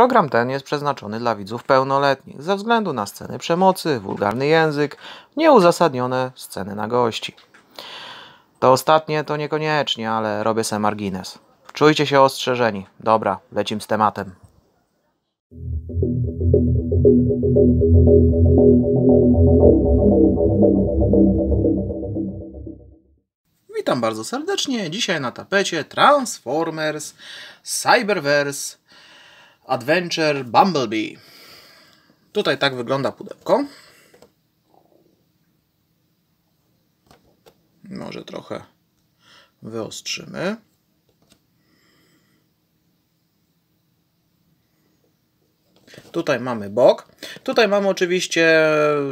Program ten jest przeznaczony dla widzów pełnoletnich ze względu na sceny przemocy, wulgarny język, nieuzasadnione sceny na gości. To ostatnie to niekoniecznie, ale robię se margines. Czujcie się ostrzeżeni. Dobra, lecim z tematem. Witam bardzo serdecznie. Dzisiaj na tapecie Transformers, Cyberverse, Adventure Bumblebee. Tutaj tak wygląda pudełko. Może trochę wyostrzymy. Tutaj mamy bok. Tutaj mamy oczywiście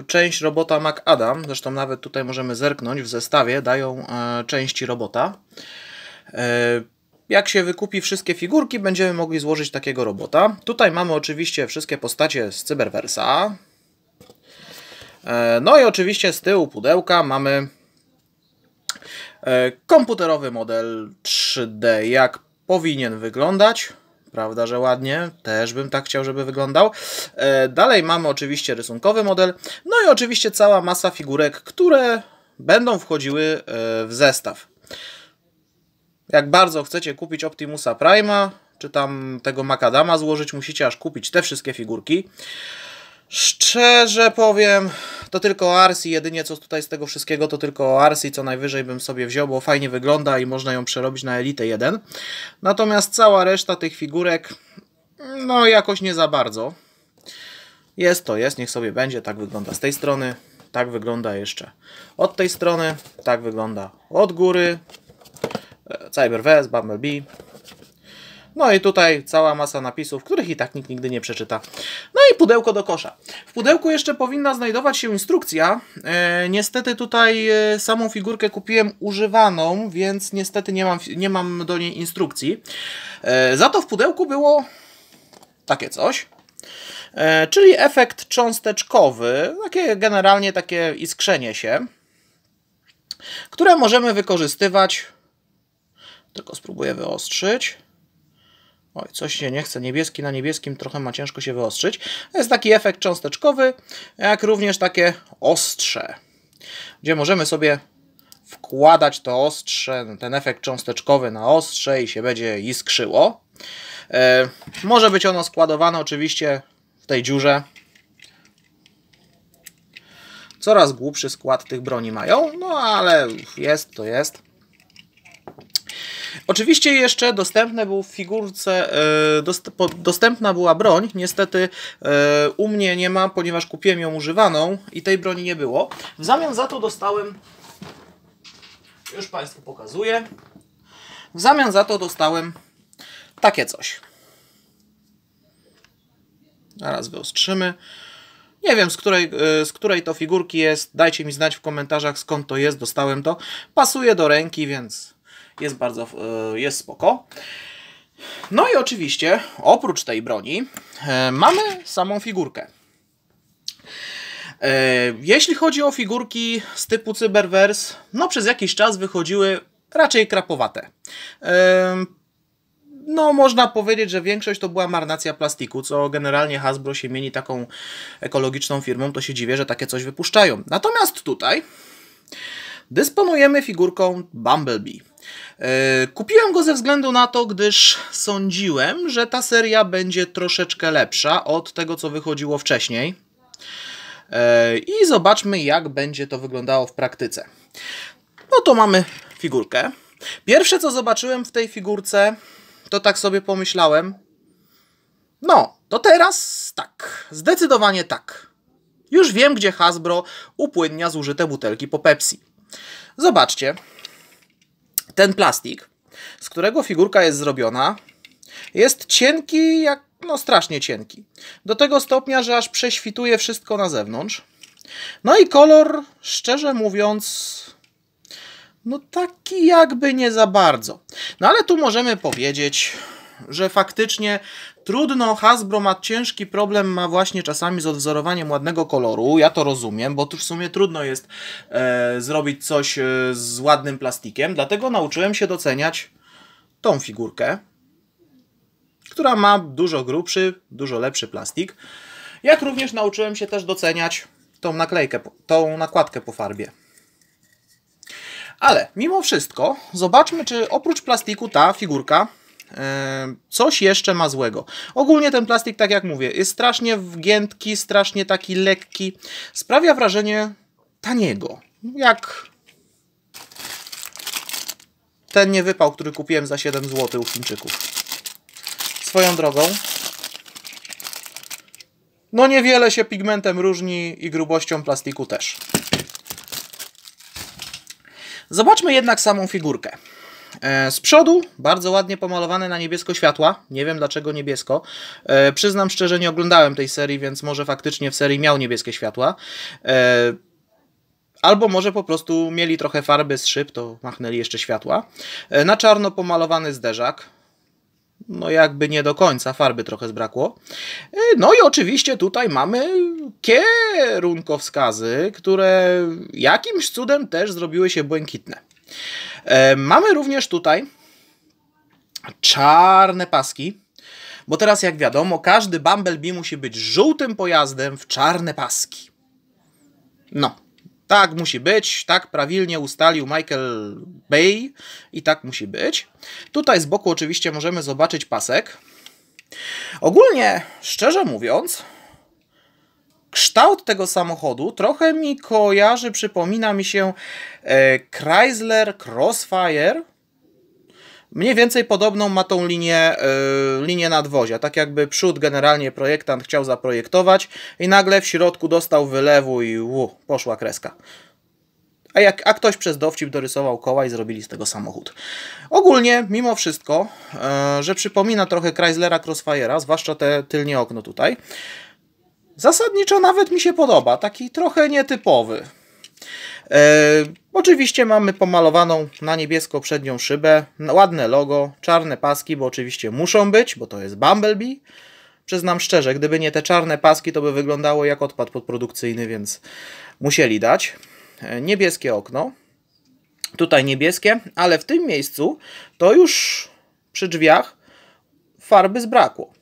część robota Mac Adam. Zresztą nawet tutaj możemy zerknąć w zestawie. Dają e, części robota. E, jak się wykupi wszystkie figurki, będziemy mogli złożyć takiego robota. Tutaj mamy oczywiście wszystkie postacie z Cyberversa. E, no i oczywiście z tyłu pudełka mamy e, komputerowy model 3D, jak powinien wyglądać. Prawda, że ładnie? Też bym tak chciał, żeby wyglądał. E, dalej mamy oczywiście rysunkowy model. No i oczywiście cała masa figurek, które będą wchodziły w zestaw. Jak bardzo chcecie kupić Optimusa Prima, czy tam tego Macadama złożyć, musicie aż kupić te wszystkie figurki. Szczerze powiem, to tylko Arsi, jedynie co tutaj z tego wszystkiego, to tylko Arsi, co najwyżej bym sobie wziął, bo fajnie wygląda i można ją przerobić na Elite 1. Natomiast cała reszta tych figurek, no jakoś nie za bardzo. Jest to jest, niech sobie będzie, tak wygląda z tej strony, tak wygląda jeszcze od tej strony, tak wygląda od góry, E, Cyberverse, Bumblebee. No i tutaj cała masa napisów, których i tak nikt nigdy nie przeczyta. No i pudełko do kosza. W pudełku jeszcze powinna znajdować się instrukcja. E, niestety tutaj e, samą figurkę kupiłem używaną, więc niestety nie mam, nie mam do niej instrukcji. E, za to w pudełku było takie coś. E, czyli efekt cząsteczkowy, takie generalnie takie iskrzenie się, które możemy wykorzystywać tylko spróbuję wyostrzyć. Oj, coś się nie chce. Niebieski na niebieskim trochę ma ciężko się wyostrzyć. Jest taki efekt cząsteczkowy, jak również takie ostrze, gdzie możemy sobie wkładać to ostrze, ten efekt cząsteczkowy na ostrze i się będzie iskrzyło. E, może być ono składowane oczywiście w tej dziurze. Coraz głupszy skład tych broni mają, no ale jest to jest. Oczywiście jeszcze dostępne był w figurce, e, dost, po, dostępna była broń, niestety e, u mnie nie ma, ponieważ kupiłem ją używaną i tej broni nie było. W zamian za to dostałem, już Państwu pokazuję, w zamian za to dostałem takie coś. Zaraz wyostrzymy. Nie wiem, z której, e, z której to figurki jest. Dajcie mi znać w komentarzach, skąd to jest. Dostałem to. Pasuje do ręki, więc jest bardzo, e, jest spoko. No i oczywiście, oprócz tej broni, e, mamy samą figurkę. E, jeśli chodzi o figurki z typu Cyberverse, no przez jakiś czas wychodziły raczej krapowate. No, można powiedzieć, że większość to była marnacja plastiku, co generalnie Hasbro się mieni taką ekologiczną firmą, to się dziwię, że takie coś wypuszczają. Natomiast tutaj dysponujemy figurką Bumblebee. E, kupiłem go ze względu na to, gdyż sądziłem, że ta seria będzie troszeczkę lepsza od tego, co wychodziło wcześniej. E, I zobaczmy, jak będzie to wyglądało w praktyce. No to mamy figurkę. Pierwsze, co zobaczyłem w tej figurce, to tak sobie pomyślałem. No, to teraz tak. Zdecydowanie tak. Już wiem, gdzie Hasbro upłynnia zużyte butelki po Pepsi. Zobaczcie, ten plastik, z którego figurka jest zrobiona, jest cienki, jak no strasznie cienki. Do tego stopnia, że aż prześwituje wszystko na zewnątrz. No i kolor, szczerze mówiąc, no taki jakby nie za bardzo. No ale tu możemy powiedzieć, że faktycznie Trudno, Hasbro ma ciężki problem, ma właśnie czasami z odwzorowaniem ładnego koloru, ja to rozumiem, bo tu w sumie trudno jest e, zrobić coś e, z ładnym plastikiem, dlatego nauczyłem się doceniać tą figurkę, która ma dużo grubszy, dużo lepszy plastik. Jak również nauczyłem się też doceniać tą naklejkę, tą nakładkę po farbie. Ale mimo wszystko zobaczmy, czy oprócz plastiku ta figurka coś jeszcze ma złego. Ogólnie ten plastik, tak jak mówię, jest strasznie wgiętki, strasznie taki lekki. Sprawia wrażenie taniego. Jak ten nie wypał, który kupiłem za 7 zł u Chińczyków. Swoją drogą. No niewiele się pigmentem różni i grubością plastiku też. Zobaczmy jednak samą figurkę. E, z przodu bardzo ładnie pomalowane na niebiesko światła. Nie wiem dlaczego niebiesko. E, przyznam szczerze, nie oglądałem tej serii, więc może faktycznie w serii miał niebieskie światła. E, albo może po prostu mieli trochę farby z szyb, to machnęli jeszcze światła. Na czarno pomalowany zderzak. No jakby nie do końca, farby trochę zbrakło. No i oczywiście tutaj mamy kierunkowskazy, które jakimś cudem też zrobiły się błękitne. E, mamy również tutaj czarne paski, bo teraz jak wiadomo, każdy Bumblebee musi być żółtym pojazdem w czarne paski. No, tak musi być, tak prawilnie ustalił Michael Bay i tak musi być. Tutaj z boku oczywiście możemy zobaczyć pasek. Ogólnie, szczerze mówiąc, kształt tego samochodu trochę mi kojarzy, przypomina mi się e, Chrysler Crossfire. Mniej więcej podobną ma tą linię, yy, linię nadwozia. Tak jakby przód generalnie projektant chciał zaprojektować i nagle w środku dostał wylewu i uu, poszła kreska. A, jak, a ktoś przez dowcip dorysował koła i zrobili z tego samochód. Ogólnie, mimo wszystko, yy, że przypomina trochę Chryslera Crossfire'a, zwłaszcza te tylnie okno tutaj, Zasadniczo nawet mi się podoba, taki trochę nietypowy. E, oczywiście mamy pomalowaną na niebiesko przednią szybę, ładne logo, czarne paski, bo oczywiście muszą być, bo to jest Bumblebee. Przyznam szczerze, gdyby nie te czarne paski, to by wyglądało jak odpad podprodukcyjny, więc musieli dać. E, niebieskie okno, tutaj niebieskie, ale w tym miejscu to już przy drzwiach farby zbrakło.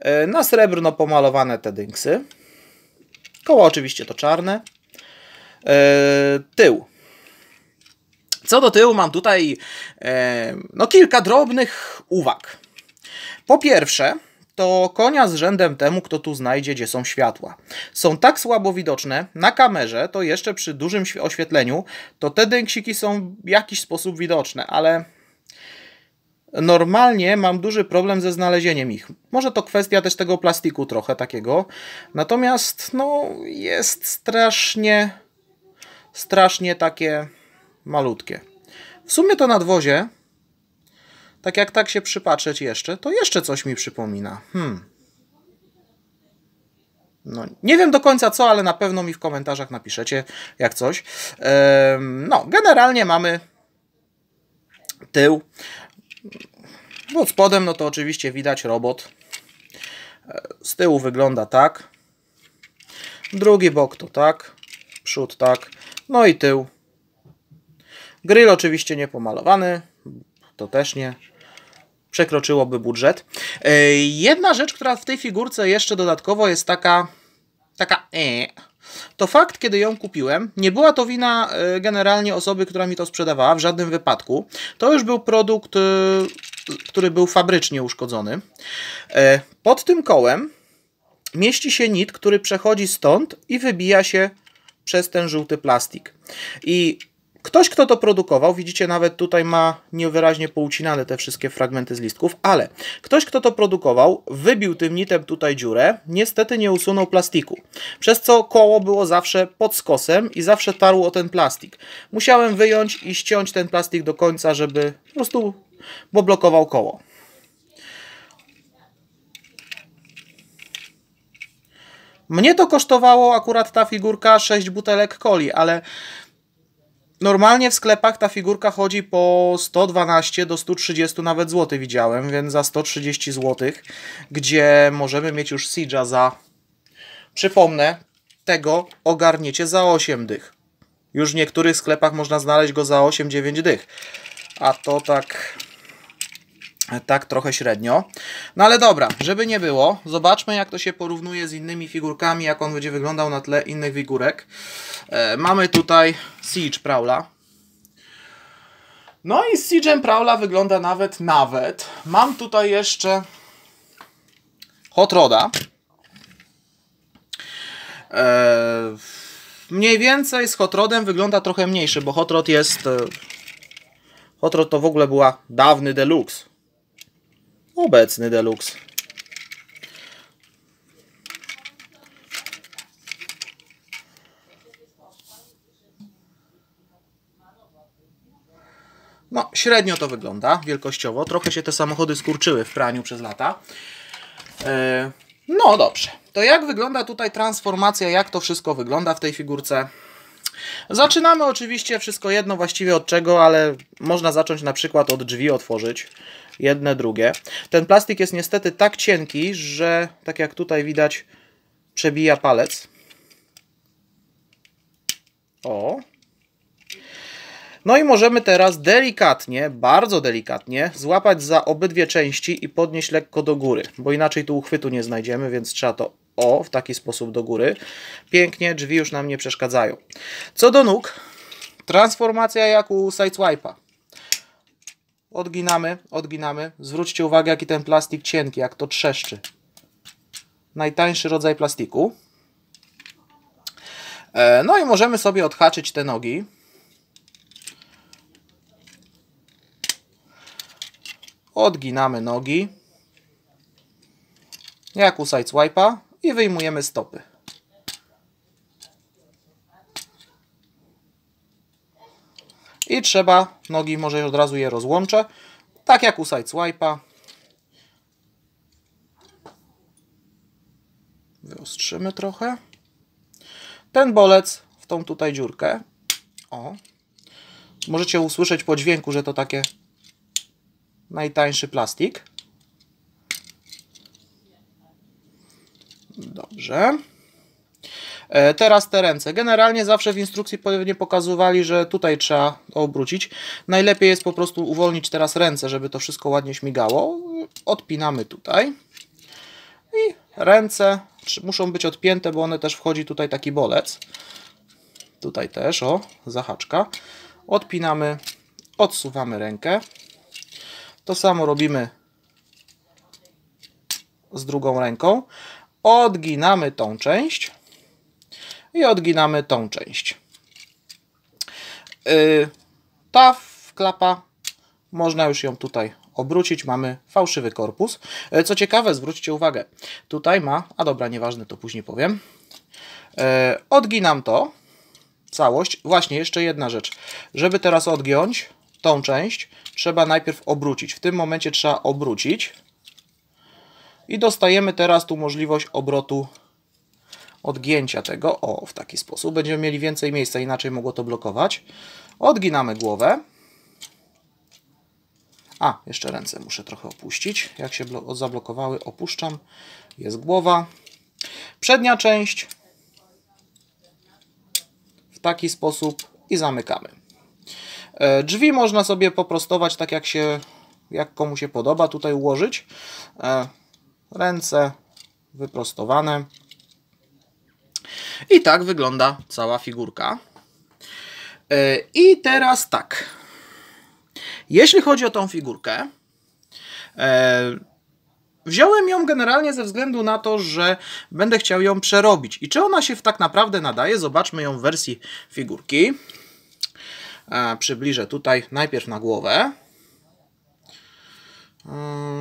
E, na srebrno pomalowane te dynksy. Koło oczywiście to czarne. E, tył. Co do tyłu mam tutaj e, no, kilka drobnych uwag. Po pierwsze, to konia z rzędem temu, kto tu znajdzie, gdzie są światła. Są tak słabo widoczne na kamerze, to jeszcze przy dużym oświetleniu, to te dęksiki są w jakiś sposób widoczne, ale normalnie mam duży problem ze znalezieniem ich. Może to kwestia też tego plastiku trochę takiego. Natomiast no jest strasznie strasznie takie malutkie. W sumie to nadwozie tak jak tak się przypatrzeć jeszcze, to jeszcze coś mi przypomina. Hmm. No, nie wiem do końca co, ale na pewno mi w komentarzach napiszecie jak coś. no, generalnie mamy tył pod spodem, no to oczywiście widać robot. E, z tyłu wygląda tak. Drugi bok to tak. Przód tak. No i tył. Grill oczywiście nie pomalowany. To też nie przekroczyłoby budżet. E, jedna rzecz, która w tej figurce jeszcze dodatkowo jest taka taka ee, to fakt, kiedy ją kupiłem, nie była to wina y, generalnie osoby, która mi to sprzedawała w żadnym wypadku. To już był produkt, y, który był fabrycznie uszkodzony. E, pod tym kołem mieści się nit, który przechodzi stąd i wybija się przez ten żółty plastik. I Ktoś, kto to produkował, widzicie nawet tutaj ma niewyraźnie poucinane te wszystkie fragmenty z listków, ale ktoś, kto to produkował, wybił tym nitem tutaj dziurę, niestety nie usunął plastiku, przez co koło było zawsze pod skosem i zawsze tarło o ten plastik. Musiałem wyjąć i ściąć ten plastik do końca, żeby po prostu, bo blokował koło. Mnie to kosztowało akurat ta figurka 6 butelek coli, ale Normalnie w sklepach ta figurka chodzi po 112 do 130 nawet złoty widziałem, więc za 130 złotych, gdzie możemy mieć już Siege'a za, przypomnę, tego ogarniecie za 8 dych. Już w niektórych sklepach można znaleźć go za 8-9 dych. A to tak tak trochę średnio. No ale dobra, żeby nie było, zobaczmy jak to się porównuje z innymi figurkami, jak on będzie wyglądał na tle innych figurek. E, mamy tutaj Siege Prowla. No i z Siege'em Prowla wygląda nawet, nawet. Mam tutaj jeszcze Hot Roda. E, mniej więcej z Hot Rodem wygląda trochę mniejszy, bo Hot Rod jest... E, Hot Rod to w ogóle była dawny deluxe Obecny Deluxe. No, średnio to wygląda wielkościowo. Trochę się te samochody skurczyły w praniu przez lata. E, no dobrze. To jak wygląda tutaj transformacja, jak to wszystko wygląda w tej figurce? Zaczynamy oczywiście wszystko jedno właściwie od czego, ale można zacząć na przykład od drzwi otworzyć jedne, drugie. Ten plastik jest niestety tak cienki, że tak jak tutaj widać, przebija palec. O. No i możemy teraz delikatnie, bardzo delikatnie złapać za obydwie części i podnieść lekko do góry, bo inaczej tu uchwytu nie znajdziemy, więc trzeba to o, w taki sposób do góry. Pięknie, drzwi już nam nie przeszkadzają. Co do nóg, transformacja jak u Sideswipe'a. Odginamy, odginamy. Zwróćcie uwagę, jaki ten plastik cienki, jak to trzeszczy. Najtańszy rodzaj plastiku. E, no i możemy sobie odhaczyć te nogi. Odginamy nogi. Jak u swipe'a i wyjmujemy stopy. I trzeba, nogi może od razu je rozłączę, tak jak u sideswipe'a. Wyostrzymy trochę. Ten bolec w tą tutaj dziurkę. O. Możecie usłyszeć po dźwięku, że to takie najtańszy plastik. Dobrze. E, teraz te ręce. Generalnie zawsze w instrukcji pewnie pokazywali, że tutaj trzeba obrócić. Najlepiej jest po prostu uwolnić teraz ręce, żeby to wszystko ładnie śmigało. Odpinamy tutaj. I ręce muszą być odpięte, bo one też wchodzi tutaj taki bolec. Tutaj też, o, zahaczka. Odpinamy, odsuwamy rękę. To samo robimy z drugą ręką. Odginamy tą część i odginamy tą część. Y, ta klapa, można już ją tutaj obrócić, mamy fałszywy korpus. Y, co ciekawe, zwróćcie uwagę, tutaj ma, a dobra, nieważne, to później powiem. Y, odginam to, całość. Właśnie, jeszcze jedna rzecz. Żeby teraz odgiąć tą część, trzeba najpierw obrócić. W tym momencie trzeba obrócić i dostajemy teraz tu możliwość obrotu odgięcia tego, o, w taki sposób, będziemy mieli więcej miejsca, inaczej mogło to blokować. Odginamy głowę. A, jeszcze ręce muszę trochę opuścić. Jak się zablokowały, opuszczam. Jest głowa. Przednia część. W taki sposób i zamykamy. E, drzwi można sobie poprostować tak, jak się jak komu się podoba tutaj ułożyć. E, ręce wyprostowane. I tak wygląda cała figurka. E, I teraz tak. Jeśli chodzi o tą figurkę, e, Wziąłem ją generalnie ze względu na to, że będę chciał ją przerobić. I czy ona się tak naprawdę nadaje? Zobaczmy ją w wersji figurki. E, przybliżę tutaj najpierw na głowę.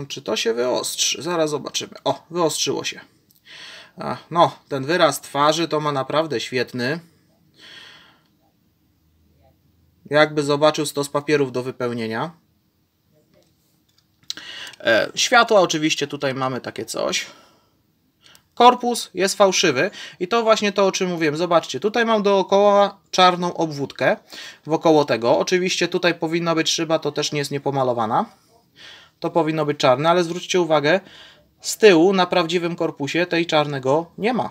czy to się wyostrzy? Zaraz zobaczymy. O, wyostrzyło się. Ach, no, ten wyraz twarzy to ma naprawdę świetny. Jakby zobaczył stos papierów do wypełnienia. E, światła oczywiście tutaj mamy takie coś. Korpus jest fałszywy i to właśnie to, o czym mówiłem. Zobaczcie, tutaj mam dookoła czarną obwódkę wokoło tego. Oczywiście tutaj powinna być szyba, to też nie jest niepomalowana. To powinno być czarne, ale zwróćcie uwagę, z tyłu na prawdziwym korpusie tej czarnego nie ma.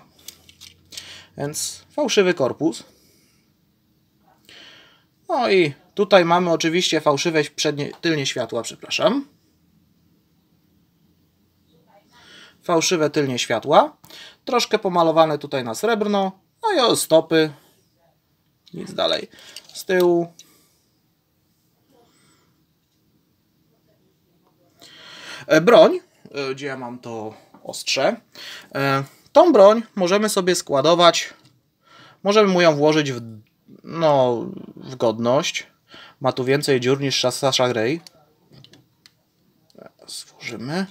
Więc fałszywy korpus. No i tutaj mamy oczywiście fałszywe przednie, tylnie światła, przepraszam. Fałszywe tylnie światła. Troszkę pomalowane tutaj na srebrno. No i o stopy. Nic dalej. Z tyłu e, Broń E, gdzie ja mam to ostrze. E, tą broń możemy sobie składować, możemy mu ją włożyć w, no, w godność. Ma tu więcej dziur niż Sasha Grey. Złożymy.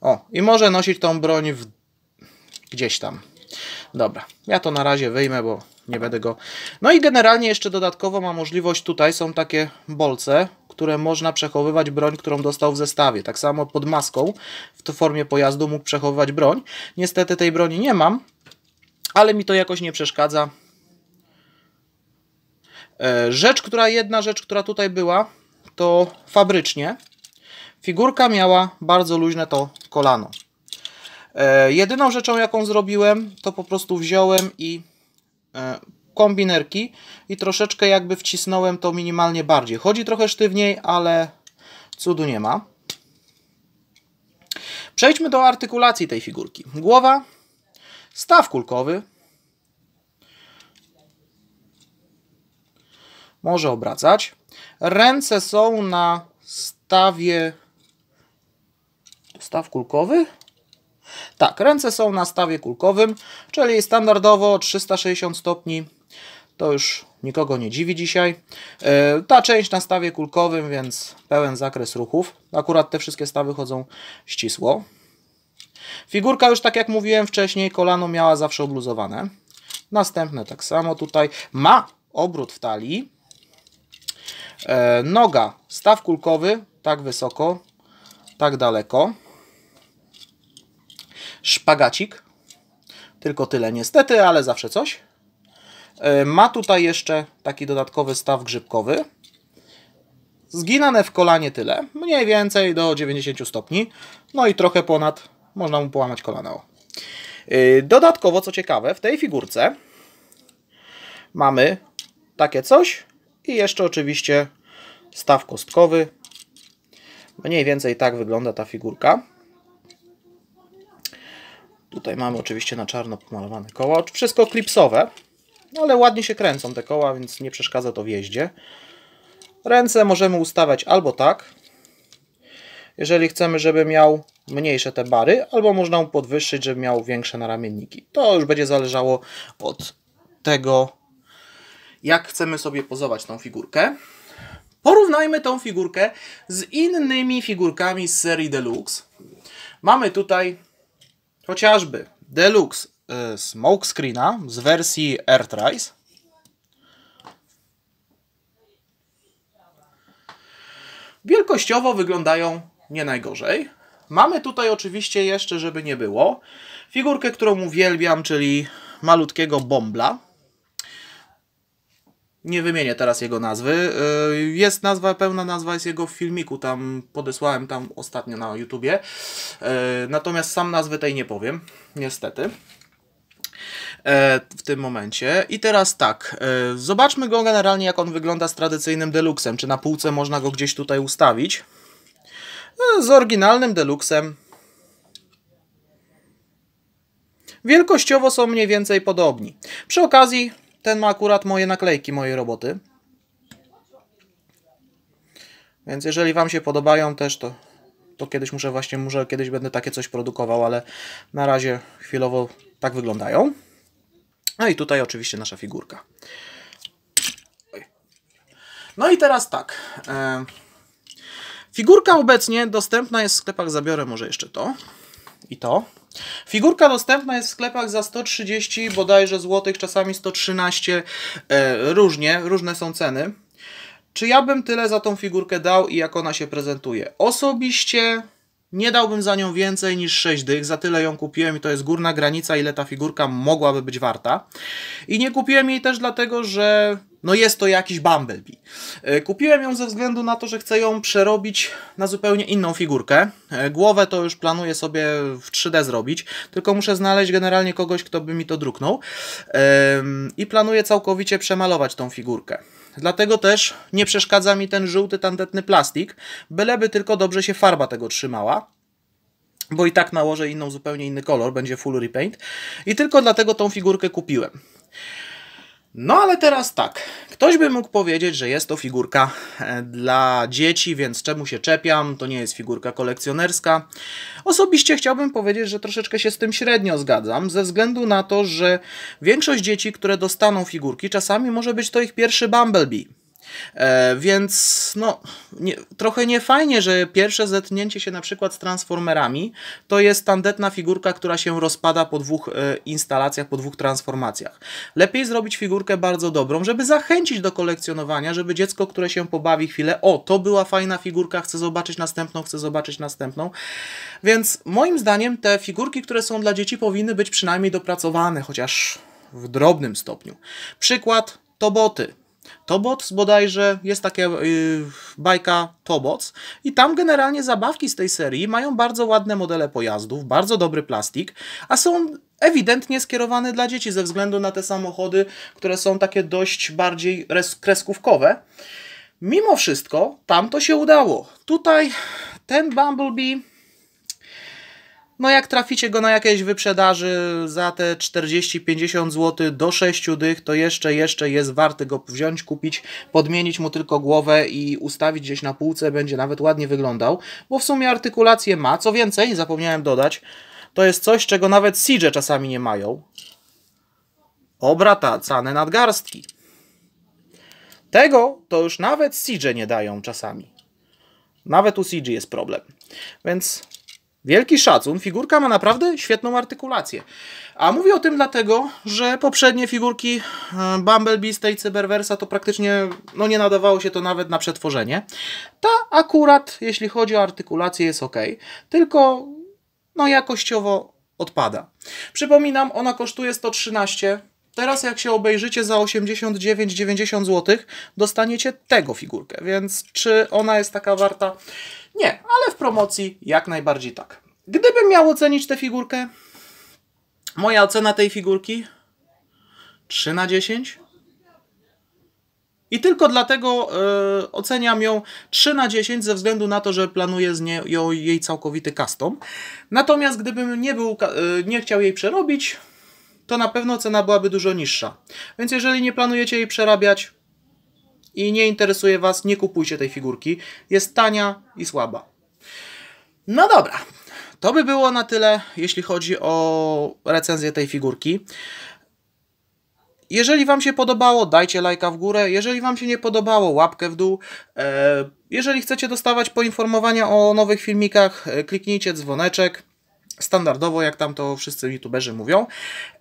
O, i może nosić tą broń w... gdzieś tam. Dobra, ja to na razie wyjmę, bo nie będę go... No i generalnie jeszcze dodatkowo ma możliwość, tutaj są takie bolce, które można przechowywać broń, którą dostał w zestawie. Tak samo pod maską w formie pojazdu mógł przechowywać broń. Niestety tej broni nie mam, ale mi to jakoś nie przeszkadza. E, rzecz, która jedna rzecz, która tutaj była, to fabrycznie figurka miała bardzo luźne to kolano. E, jedyną rzeczą, jaką zrobiłem, to po prostu wziąłem i E, kombinerki i troszeczkę jakby wcisnąłem to minimalnie bardziej. Chodzi trochę sztywniej, ale cudu nie ma. Przejdźmy do artykulacji tej figurki. Głowa, staw kulkowy, może obracać. Ręce są na stawie staw kulkowy tak, ręce są na stawie kulkowym, czyli standardowo 360 stopni. To już nikogo nie dziwi dzisiaj. E, ta część na stawie kulkowym, więc pełen zakres ruchów. Akurat te wszystkie stawy chodzą ścisło. Figurka już tak jak mówiłem wcześniej, kolano miała zawsze obluzowane. Następne tak samo tutaj. Ma obrót w talii. E, noga, staw kulkowy, tak wysoko, tak daleko szpagacik. Tylko tyle niestety, ale zawsze coś. E, ma tutaj jeszcze taki dodatkowy staw grzybkowy. Zginane w kolanie tyle, mniej więcej do 90 stopni, no i trochę ponad, można mu połamać kolano. E, dodatkowo, co ciekawe, w tej figurce mamy takie coś i jeszcze oczywiście staw kostkowy. Mniej więcej tak wygląda ta figurka. Tutaj mamy oczywiście na czarno pomalowane koła. Wszystko klipsowe, ale ładnie się kręcą te koła, więc nie przeszkadza to w jeździe. Ręce możemy ustawiać albo tak, jeżeli chcemy, żeby miał mniejsze te bary, albo można mu podwyższyć, żeby miał większe naramienniki. To już będzie zależało od tego, jak chcemy sobie pozować tą figurkę. Porównajmy tą figurkę z innymi figurkami z serii Deluxe. Mamy tutaj chociażby Deluxe y, e, screena z wersji Airtrice. Wielkościowo wyglądają nie najgorzej. Mamy tutaj oczywiście jeszcze, żeby nie było, figurkę, którą uwielbiam, czyli malutkiego bombla nie wymienię teraz jego nazwy. Y, jest nazwa, pełna nazwa jest jego w filmiku, tam podesłałem tam ostatnio na YouTubie. Y, natomiast sam nazwy tej nie powiem, niestety. E, w tym momencie. I teraz tak, e, zobaczmy go generalnie jak on wygląda z tradycyjnym deluxem. Czy na półce można go gdzieś tutaj ustawić? E, z oryginalnym deluxem. Wielkościowo są mniej więcej podobni. Przy okazji ten ma akurat moje naklejki mojej roboty. Więc jeżeli Wam się podobają też, to, to kiedyś muszę właśnie, może kiedyś będę takie coś produkował, ale na razie chwilowo tak wyglądają. No i tutaj oczywiście nasza figurka. No i teraz tak. E, figurka obecnie dostępna jest w sklepach. Zabiorę może jeszcze to i to. Figurka dostępna jest w sklepach za 130 bodajże złotych, czasami 113, e, różnie, różne są ceny. Czy ja bym tyle za tą figurkę dał i jak ona się prezentuje? Osobiście nie dałbym za nią więcej niż 6 dych, za tyle ją kupiłem i to jest górna granica, ile ta figurka mogłaby być warta. I nie kupiłem jej też dlatego, że no jest to jakiś Bumblebee. E, kupiłem ją ze względu na to, że chcę ją przerobić na zupełnie inną figurkę. E, głowę to już planuję sobie w 3D zrobić, tylko muszę znaleźć generalnie kogoś, kto by mi to druknął. I planuję całkowicie przemalować tą figurkę. Dlatego też nie przeszkadza mi ten żółty tandetny plastik, byleby tylko dobrze się farba tego trzymała bo i tak nałożę inną, zupełnie inny kolor, będzie full repaint i tylko dlatego tą figurkę kupiłem. No ale teraz tak, ktoś by mógł powiedzieć, że jest to figurka e, dla dzieci, więc czemu się czepiam, to nie jest figurka kolekcjonerska. Osobiście chciałbym powiedzieć, że troszeczkę się z tym średnio zgadzam, ze względu na to, że większość dzieci, które dostaną figurki, czasami może być to ich pierwszy Bumblebee. E, więc no, nie, trochę niefajnie, że pierwsze zetknięcie się na przykład z Transformerami to jest tandetna figurka, która się rozpada po dwóch e, instalacjach, po dwóch transformacjach. Lepiej zrobić figurkę bardzo dobrą, żeby zachęcić do kolekcjonowania, żeby dziecko, które się pobawi chwilę, o, to była fajna figurka, chcę zobaczyć następną, chcę zobaczyć następną. Więc moim zdaniem te figurki, które są dla dzieci, powinny być przynajmniej dopracowane, chociaż w drobnym stopniu. Przykład to boty. Tobots bodajże, jest taka yy, bajka Tobots i tam generalnie zabawki z tej serii mają bardzo ładne modele pojazdów, bardzo dobry plastik, a są ewidentnie skierowane dla dzieci ze względu na te samochody, które są takie dość bardziej kreskówkowe. Mimo wszystko tam to się udało. Tutaj ten Bumblebee no jak traficie go na jakiejś wyprzedaży za te 40-50 zł do 6 dych, to jeszcze, jeszcze jest warty go wziąć, kupić, podmienić mu tylko głowę i ustawić gdzieś na półce, będzie nawet ładnie wyglądał, bo w sumie artykulację ma. Co więcej, zapomniałem dodać, to jest coś, czego nawet Siege czasami nie mają. Obratacane nadgarstki. Tego to już nawet Siege nie dają czasami. Nawet u Siege jest problem. Więc Wielki szacun, figurka ma naprawdę świetną artykulację. A mówię o tym dlatego, że poprzednie figurki e, Bumblebee z tej Cyberversa to praktycznie no nie nadawało się to nawet na przetworzenie. Ta akurat, jeśli chodzi o artykulację, jest ok, tylko no jakościowo odpada. Przypominam, ona kosztuje 113 Teraz jak się obejrzycie za 89-90 zł, dostaniecie tego figurkę, więc czy ona jest taka warta? Nie, ale w promocji jak najbardziej tak. Gdybym miał ocenić tę figurkę, moja ocena tej figurki 3 na 10. I tylko dlatego e, oceniam ją 3 na 10 ze względu na to, że planuję z nie, jej całkowity custom. Natomiast gdybym nie, był, e, nie chciał jej przerobić, to na pewno cena byłaby dużo niższa. Więc jeżeli nie planujecie jej przerabiać, i nie interesuje Was, nie kupujcie tej figurki. Jest tania i słaba. No dobra, to by było na tyle, jeśli chodzi o recenzję tej figurki. Jeżeli Wam się podobało, dajcie lajka w górę. Jeżeli Wam się nie podobało, łapkę w dół. E, jeżeli chcecie dostawać poinformowania o nowych filmikach, e, kliknijcie dzwoneczek. Standardowo, jak tam to wszyscy youtuberzy mówią.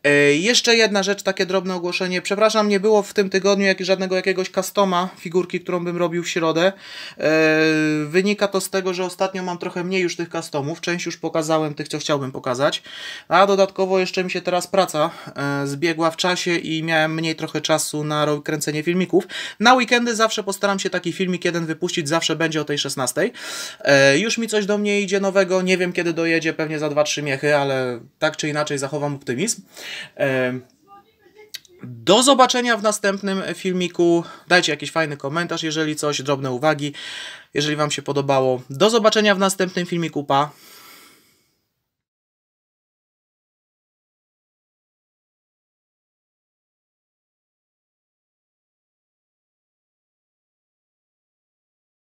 E, jeszcze jedna rzecz, takie drobne ogłoszenie. Przepraszam, nie było w tym tygodniu jak, żadnego jakiegoś customa figurki, którą bym robił w środę. E, wynika to z tego, że ostatnio mam trochę mniej już tych customów. Część już pokazałem tych, co chciałbym pokazać. A dodatkowo jeszcze mi się teraz praca e, zbiegła w czasie i miałem mniej trochę czasu na kręcenie filmików. Na weekendy zawsze postaram się taki filmik jeden wypuścić, zawsze będzie o tej 16. Już mi coś do mnie idzie nowego, nie wiem kiedy dojedzie, pewnie za 2-3 miechy, ale tak czy inaczej zachowam optymizm. Do zobaczenia w następnym filmiku. Dajcie jakiś fajny komentarz, jeżeli coś, drobne uwagi, jeżeli Wam się podobało. Do zobaczenia w następnym filmiku. Pa!